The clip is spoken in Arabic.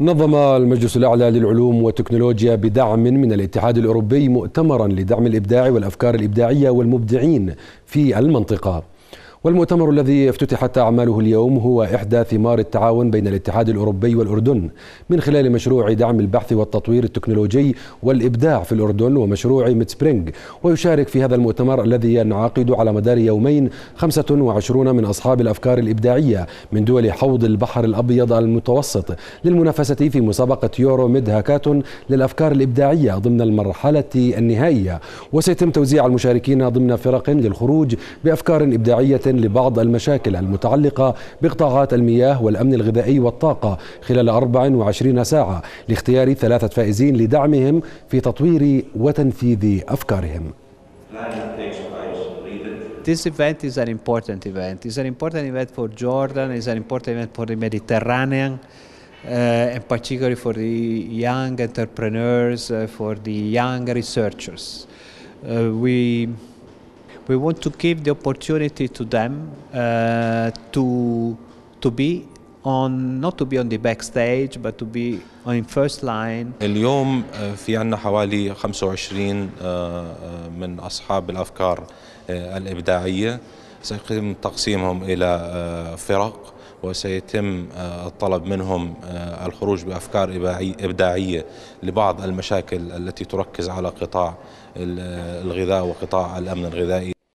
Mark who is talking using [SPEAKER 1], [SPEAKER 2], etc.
[SPEAKER 1] نظم المجلس الأعلى للعلوم والتكنولوجيا بدعم من الاتحاد الأوروبي مؤتمرا لدعم الإبداع والأفكار الإبداعية والمبدعين في المنطقة والمؤتمر الذي افتتحت أعماله اليوم هو إحدى ثمار التعاون بين الاتحاد الأوروبي والأردن من خلال مشروع دعم البحث والتطوير التكنولوجي والإبداع في الأردن ومشروع ميتسبرينغ ويشارك في هذا المؤتمر الذي ينعقد على مدار يومين 25 من أصحاب الأفكار الإبداعية من دول حوض البحر الأبيض المتوسط للمنافسة في مسابقة يورو ميد هاكاتون للأفكار الإبداعية ضمن المرحلة النهائية وسيتم توزيع المشاركين ضمن فرق للخروج بأفكار إبداعية لبعض المشاكل المتعلقة بقطاعات المياه والأمن الغذائي والطاقة خلال 24 ساعة لاختيار ثلاثة فائزين لدعمهم في تطوير وتنفيذ
[SPEAKER 2] أفكارهم this event is an important event. It's an important event for Jordan, it's an important event for the Mediterranean, uh, and particularly for the young entrepreneurs, uh, for the young researchers. Uh, we we want to give the opportunity to them uh, to to be on not to be on the backstage but to be on first line.
[SPEAKER 3] اليوم uh, في عندنا حوالي 25 uh, uh, من اصحاب الافكار الابداعيه سيتم تقسيمهم الى فرق وسيتم الطلب منهم الخروج بافكار ابداعيه لبعض المشاكل التي تركز على قطاع الغذاء وقطاع الامن الغذائي